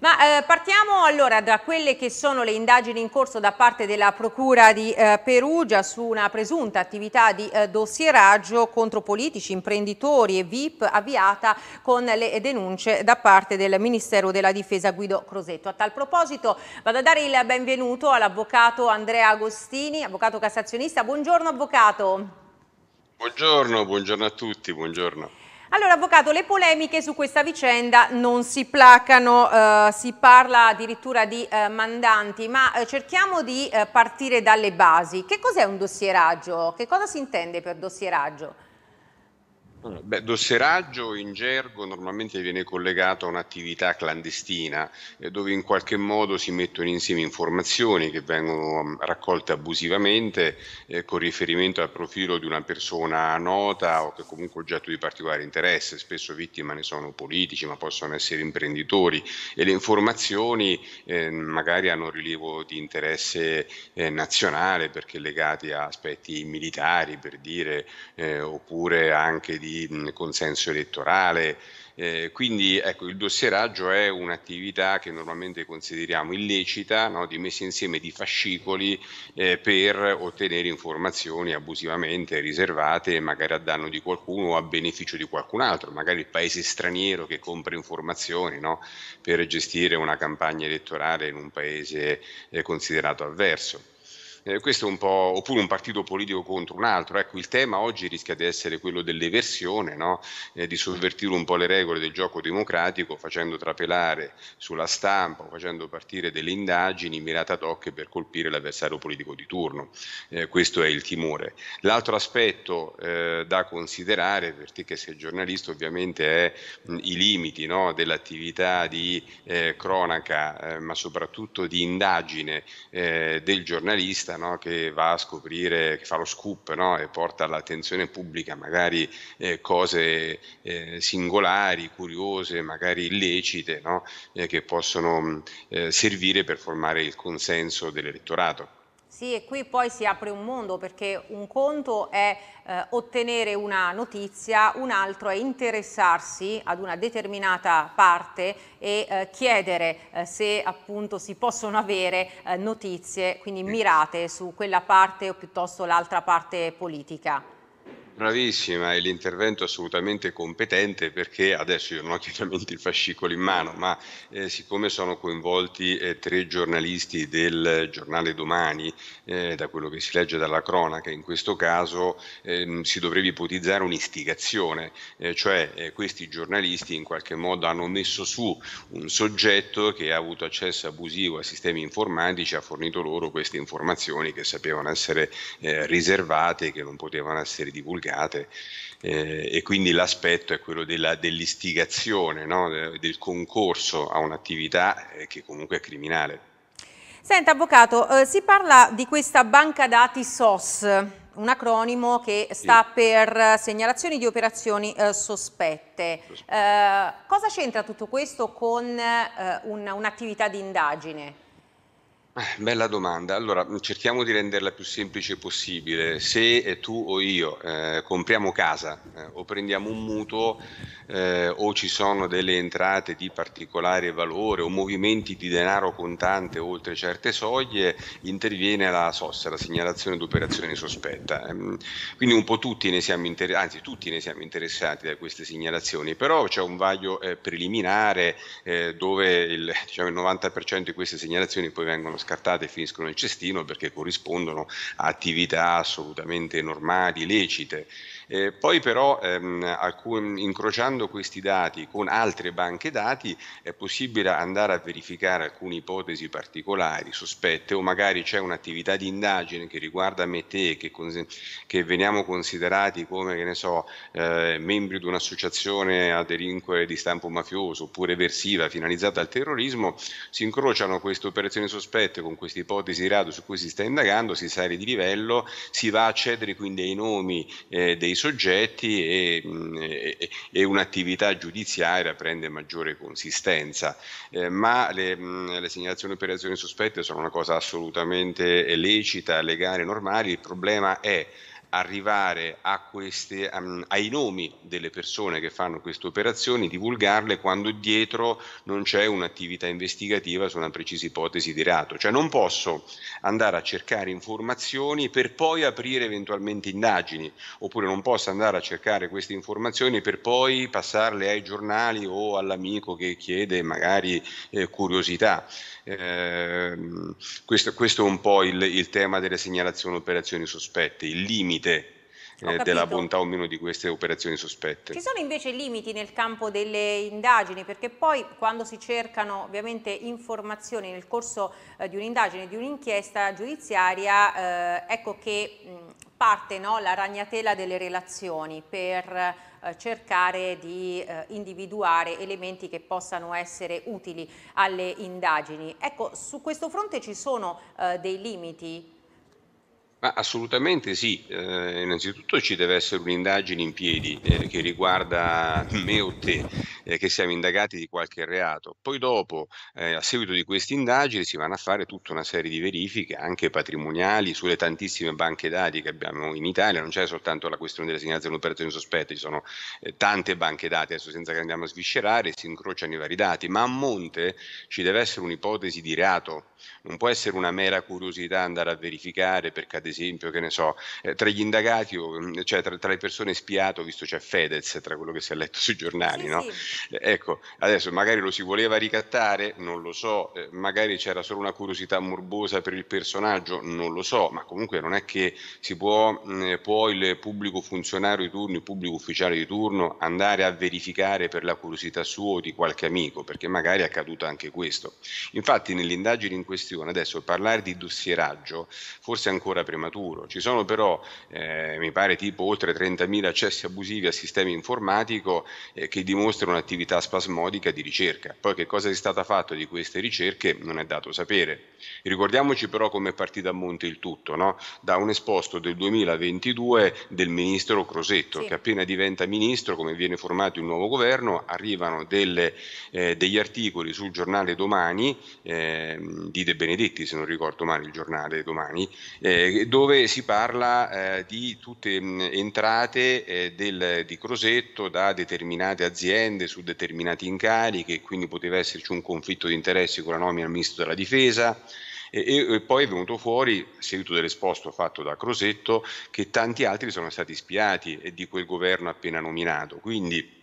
Ma eh, partiamo allora da quelle che sono le indagini in corso da parte della Procura di eh, Perugia su una presunta attività di eh, dossieraggio contro politici, imprenditori e VIP avviata con le denunce da parte del Ministero della Difesa Guido Crosetto. A tal proposito vado a dare il benvenuto all'avvocato Andrea Agostini, avvocato cassazionista. Buongiorno avvocato. Buongiorno, buongiorno a tutti, buongiorno. Allora, Avvocato, le polemiche su questa vicenda non si placano, eh, si parla addirittura di eh, mandanti, ma eh, cerchiamo di eh, partire dalle basi. Che cos'è un dossieraggio? Che cosa si intende per dossieraggio? Beh, dosseraggio in gergo normalmente viene collegato a un'attività clandestina eh, dove in qualche modo si mettono insieme informazioni che vengono mm, raccolte abusivamente eh, con riferimento al profilo di una persona nota o che comunque è oggetto di particolare interesse, spesso vittime ne sono politici ma possono essere imprenditori e le informazioni eh, magari hanno rilievo di interesse eh, nazionale perché legati a aspetti militari per dire eh, oppure anche di di consenso elettorale. Eh, quindi ecco, il dossieraggio è un'attività che normalmente consideriamo illecita, no? di messa insieme di fascicoli eh, per ottenere informazioni abusivamente riservate, magari a danno di qualcuno o a beneficio di qualcun altro, magari il paese straniero che compra informazioni no? per gestire una campagna elettorale in un paese eh, considerato avverso. Eh, questo è un po', oppure un partito politico contro un altro. Ecco, il tema oggi rischia di essere quello dell'eversione, no? eh, di sovvertire un po' le regole del gioco democratico facendo trapelare sulla stampa, facendo partire delle indagini mirate ad hoc per colpire l'avversario politico di turno. Eh, questo è il timore. L'altro aspetto eh, da considerare, per te che sei giornalista, ovviamente è mh, i limiti no? dell'attività di eh, cronaca, eh, ma soprattutto di indagine del giornalista no? che va a scoprire, che fa lo scoop no? e porta all'attenzione pubblica magari eh, cose eh, singolari, curiose, magari illecite, no? eh, che possono mm, eh, servire per formare il consenso dell'elettorato. Sì, e qui poi si apre un mondo perché un conto è eh, ottenere una notizia, un altro è interessarsi ad una determinata parte e eh, chiedere eh, se appunto si possono avere eh, notizie, quindi mirate su quella parte o piuttosto l'altra parte politica. Bravissima, e l'intervento assolutamente competente perché adesso io non ho chiaramente il fascicolo in mano, ma eh, siccome sono coinvolti eh, tre giornalisti del giornale Domani, eh, da quello che si legge dalla cronaca, in questo caso ehm, si dovrebbe ipotizzare un'istigazione, eh, cioè eh, questi giornalisti in qualche modo hanno messo su un soggetto che ha avuto accesso abusivo a sistemi informatici, ha fornito loro queste informazioni che sapevano essere eh, riservate, che non potevano essere divulgate complicate eh, e quindi l'aspetto è quello della, dell'istigazione, no? del concorso a un'attività eh, che comunque è criminale. Senta Avvocato, eh, si parla di questa banca dati SOS, un acronimo che sta sì. per segnalazioni di operazioni eh, sospette. Eh, cosa c'entra tutto questo con eh, un'attività un di indagine? Eh, bella domanda. Allora, cerchiamo di renderla più semplice possibile. Se eh, tu o io eh, compriamo casa eh, o prendiamo un mutuo eh, o ci sono delle entrate di particolare valore o movimenti di denaro contante oltre certe soglie, interviene la SOS, la segnalazione d'operazione sospetta. Ehm, quindi un po' tutti ne siamo interessati, anzi tutti ne siamo interessati da queste segnalazioni, però c'è un vaglio eh, preliminare dove il, diciamo, il 90% di queste segnalazioni poi vengono scritte scartate e finiscono nel cestino perché corrispondono a attività assolutamente normali, lecite. Eh, poi però ehm, alcun, incrociando questi dati con altre banche dati è possibile andare a verificare alcune ipotesi particolari, sospette o magari c'è un'attività di indagine che riguarda me e te che, che veniamo considerati come che ne so, eh, membri di un'associazione a delinquere di stampo mafioso oppure versiva finalizzata al terrorismo, si incrociano queste operazioni sospette con queste ipotesi di rado su cui si sta indagando, si sale di livello, si va a cedere quindi ai nomi eh, dei soggetti e, e, e un'attività giudiziaria prende maggiore consistenza. Eh, ma le, mh, le segnalazioni per azioni sospette sono una cosa assolutamente lecita, legale, normale, il problema è arrivare queste, um, ai nomi delle persone che fanno queste operazioni, divulgarle quando dietro non c'è un'attività investigativa su una precisa ipotesi di reato. Cioè non posso andare a cercare informazioni per poi aprire eventualmente indagini, oppure non posso andare a cercare queste informazioni per poi passarle ai giornali o all'amico che chiede magari eh, curiosità. Eh, questo, questo, è un po' il, il tema delle segnalazioni operazioni sospette, il limite limite eh, della bontà o meno di queste operazioni sospette. Ci sono invece limiti nel campo delle indagini perché poi quando si cercano ovviamente informazioni nel corso eh, di un'indagine, di un'inchiesta giudiziaria, eh, ecco che mh, parte no, la ragnatela delle relazioni per eh, cercare di eh, individuare elementi che possano essere utili alle indagini. Ecco, su questo fronte ci sono eh, dei limiti? Ma assolutamente sì, eh, innanzitutto ci deve essere un'indagine in piedi eh, che riguarda me o te eh, che siamo indagati di qualche reato, poi dopo eh, a seguito di queste indagini si vanno a fare tutta una serie di verifiche anche patrimoniali sulle tantissime banche dati che abbiamo in Italia, non c'è soltanto la questione della segnalazione di operazioni sospette, ci sono eh, tante banche dati, adesso senza che andiamo a sviscerare si incrociano i vari dati, ma a monte ci deve essere un'ipotesi di reato non può essere una mera curiosità andare a verificare perché, ad esempio, che ne so, eh, tra gli indagati, mm, cioè tra, tra, le persone spiate, visto c'è Fedez, tra quello che si è letto sui giornali, sì, no? Sì. Eh, ecco, adesso magari lo si voleva ricattare, non lo so, eh, magari c'era solo una curiosità morbosa per il personaggio, non lo so, ma comunque non è che si può, mh, mm, può il pubblico funzionario di turno, il pubblico ufficiale di turno andare a verificare per la curiosità sua o di qualche amico, perché magari è accaduto anche questo. Infatti nell'indagine questione. Adesso parlare di dossieraggio forse è ancora prematuro. Ci sono però, eh, mi pare, tipo oltre 30.000 accessi abusivi a sistema informatico eh, che dimostrano un'attività spasmodica di ricerca. Poi che cosa è stata fatta di queste ricerche non è dato sapere. Ricordiamoci però come è partito a monte il tutto, no? da un esposto del 2022 del ministro Crosetto, sì. che appena diventa ministro, come viene formato il nuovo governo, arrivano delle, eh, degli articoli sul giornale domani eh, di De Benedetti, se non ricordo male il giornale domani, eh, dove si parla eh, di tutte mh, mm, entrate eh, del, di Crosetto da determinate aziende su determinati incarichi e quindi poteva esserci un conflitto di interessi con la nomina al ministro della difesa. E, e, poi è venuto fuori, a seguito dell'esposto fatto da Crosetto, che tanti altri sono stati spiati e di quel governo appena nominato. Quindi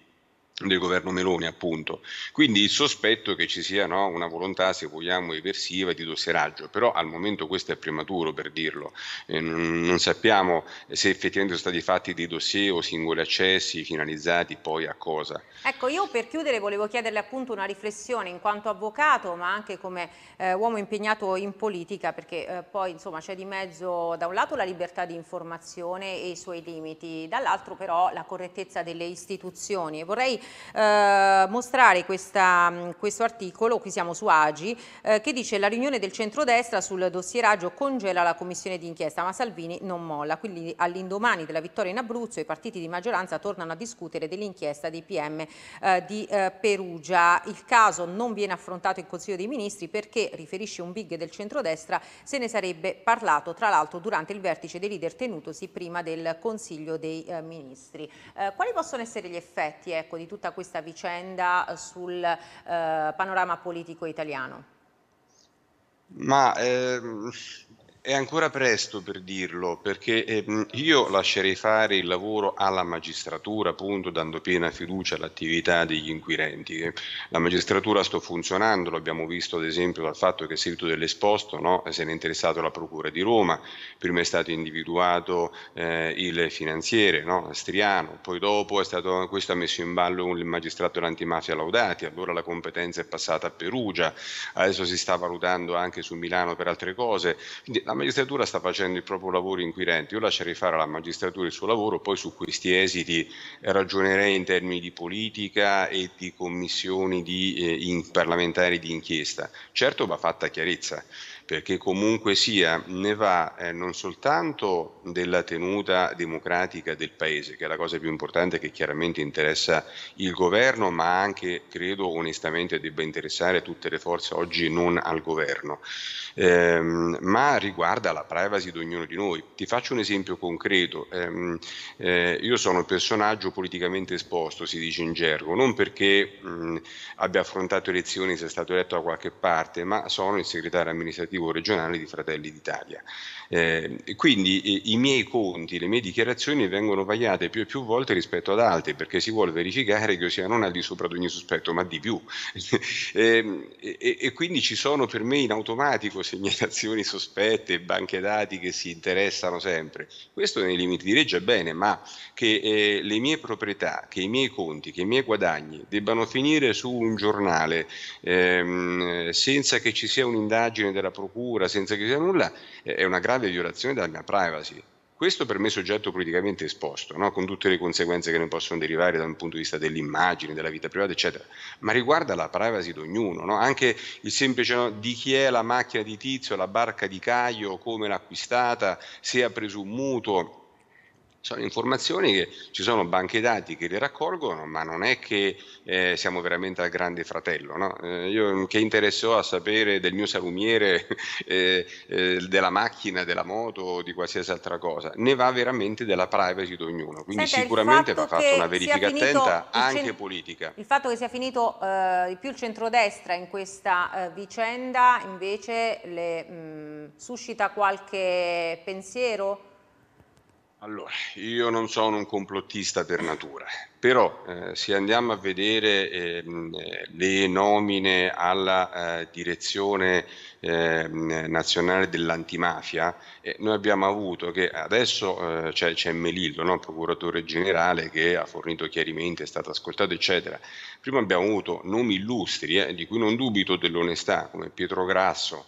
del governo Meloni, appunto. Quindi il sospetto che ci sia no, una volontà, se vogliamo, eversiva di dosseraggio, però al momento questo è prematuro per dirlo. Eh, non sappiamo se effettivamente sono stati fatti dei dossier o singoli accessi finalizzati poi a cosa. Ecco, io per chiudere volevo chiederle appunto una riflessione in quanto avvocato, ma anche come eh, uomo impegnato in politica, perché eh, poi insomma c'è di mezzo da un lato la libertà di informazione e i suoi limiti, dall'altro però la correttezza delle istituzioni. E vorrei eh, mostrare questa, questo articolo, qui siamo su Agi, eh, che dice la riunione del centrodestra sul dossieraggio congela la commissione di inchiesta, ma Salvini non molla. Quindi all'indomani della vittoria in Abruzzo i partiti di maggioranza tornano a discutere dell'inchiesta dei PM eh, di eh, Perugia. Il caso non viene affrontato in Consiglio dei Ministri perché, riferisce un big del centrodestra, se ne sarebbe parlato tra l'altro durante il vertice dei leader tenutosi prima del Consiglio dei eh, Ministri. Eh, quali possono essere gli effetti ecco, di tutto tutta questa vicenda eh, sul eh, panorama politico italiano? Ma ehm è ancora presto per dirlo, perché ehm, io lascerei fare il lavoro alla magistratura, appunto, dando piena fiducia all'attività degli inquirenti. Eh, la magistratura sta funzionando, lo abbiamo visto ad esempio dal fatto che a seguito dell'esposto no, se ne è interessato la Procura di Roma, prima è stato individuato eh, il finanziere no, Astriano, poi dopo è stato, questo ha messo in ballo il magistrato dell'antimafia Laudati, allora la competenza è passata a Perugia, adesso si sta valutando anche su Milano per altre cose. Quindi, la magistratura sta facendo il proprio lavoro inquirente, io lascerei fare alla magistratura il suo lavoro, poi su questi esiti ragionerei in termini di politica e di commissioni di, eh, in, parlamentari di inchiesta. Certo va fatta chiarezza perché comunque sia ne va eh, non soltanto della tenuta democratica del Paese, che è la cosa più importante che chiaramente interessa il governo, ma anche, credo onestamente, debba interessare tutte le forze oggi non al governo, ehm, ma riguarda la privacy di ognuno di noi. Ti faccio un esempio concreto. Ehm, eh, io sono il personaggio politicamente esposto, si dice in gergo, non perché mh, abbia affrontato elezioni, sia stato eletto da qualche parte, ma sono il segretario amministrativo esecutivo regionale di Fratelli d'Italia. Eh, quindi eh, i miei conti, le mie dichiarazioni vengono vagliate più e più volte rispetto ad altri perché si vuole verificare che io sia non al di sopra di ogni sospetto, ma di più. Ehm, e, e, e quindi ci sono per me in automatico segnalazioni sospette, banche dati che si interessano sempre. Questo nei limiti di legge è bene, ma che eh, le mie proprietà, che i miei conti, che i miei guadagni debbano finire su un giornale ehm, senza che ci sia un'indagine della procura procura, senza che sia nulla, eh, è una grave violazione della mia privacy. Questo per me è soggetto politicamente esposto, no? con tutte le conseguenze che ne possono derivare dal punto di vista dell'immagine, della vita privata, eccetera, ma riguarda la privacy di ognuno, no? anche il semplice no? di chi è la macchina di Tizio, la barca di Caio, come l'ha acquistata, se ha preso un mutuo sono informazioni che ci sono banche dati che le raccolgono, ma non è che eh, siamo veramente al grande fratello. No? Eh, io che interesse ho a sapere del mio salumiere, eh, eh, della macchina, della moto o di qualsiasi altra cosa? Ne va veramente della privacy di ognuno. Quindi Senta, sicuramente va fatta una verifica attenta anche cent... politica. Il fatto che sia finito eh, di più il centrodestra in questa eh, vicenda invece le, mh, mm, suscita qualche pensiero? Allora, io non sono un complottista per natura, però eh, se andiamo a vedere eh, le nomine alla eh, direzione ehm, nazionale dell'antimafia, eh, noi abbiamo avuto che adesso eh, c'è, cioè c'è, Melillo, no? procuratore generale che ha fornito chiarimenti, è stato ascoltato, eccetera. Prima abbiamo avuto nomi illustri, eh, di cui non dubito dell'onestà, come Pietro Grasso,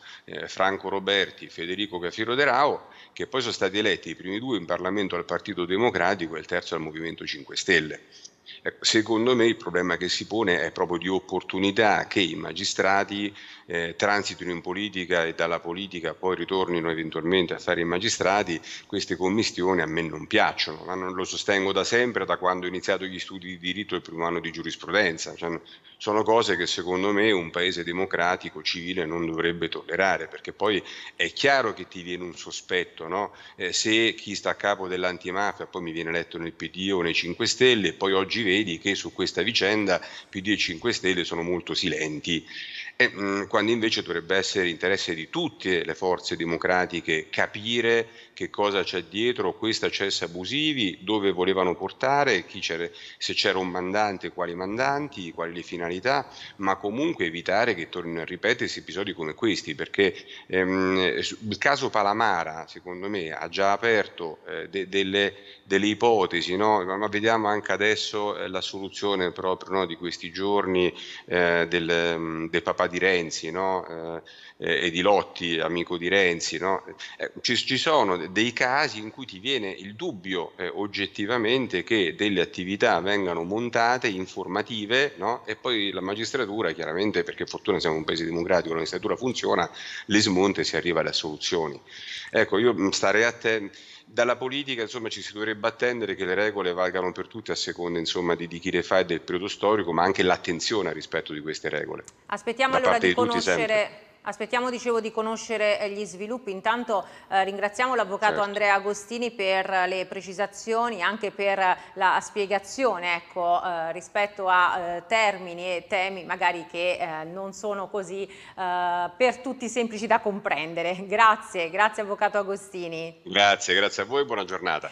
Franco Roberti, Federico Cafiro De Rao, che poi sono stati eletti i primi due in Parlamento al Partito Democratico e il terzo al Movimento 5 Stelle. Eh, secondo me il problema che si pone è proprio di opportunità che i magistrati eh, transitino in politica e dalla politica poi ritornino eventualmente a fare i magistrati, queste commissioni a me non piacciono, ma non lo sostengo da sempre, da quando ho iniziato gli studi di diritto e il primo anno di giurisprudenza. Cioè, sono cose che secondo me un paese democratico, civile, non dovrebbe tollerare, perché poi è chiaro che ti viene un sospetto, no? eh, se chi sta a capo dell'antimafia poi mi viene eletto nel PD o nei 5 Stelle, e poi oggi oggi vedi che su questa vicenda PD e 5 Stelle sono molto silenti e, mh, mm, quando invece dovrebbe essere interesse di tutte le forze democratiche capire che cosa c'è dietro questi accessi abusivi, dove volevano portare, c'era, se c'era un mandante, quali mandanti, quali le finalità, ma comunque evitare che tornino a ripetersi episodi come questi, perché ehm, il caso Palamara, secondo me, ha già aperto eh, de- delle, delle, ipotesi, no? ma vediamo anche adesso eh, la soluzione proprio no, di questi giorni eh, del, mm, del Papa di Renzi no? Eh, eh, e di Lotti, amico di Renzi. No? Eh, ci, ci, sono dei casi in cui ti viene il dubbio eh, oggettivamente che delle attività vengano montate, informative, no? e poi la magistratura, chiaramente perché fortuna siamo un paese democratico, la magistratura funziona, le smonta e si arriva alle assoluzioni. Ecco, io starei attento dalla politica insomma, ci si dovrebbe attendere che le regole valgano per tutti a seconda insomma, di, di, chi le fa e del periodo storico, ma anche l'attenzione al rispetto di queste regole. Aspettiamo allora di, di conoscere. Sempre. Aspettiamo, dicevo, di conoscere eh, gli sviluppi. Intanto eh, ringraziamo l'avvocato certo. Andrea Agostini per eh, le precisazioni, anche per la spiegazione ecco, eh, rispetto a eh, termini e temi magari che eh, non sono così per tutti semplici da comprendere. Grazie, grazie avvocato Agostini. Grazie, grazie a voi, buona giornata.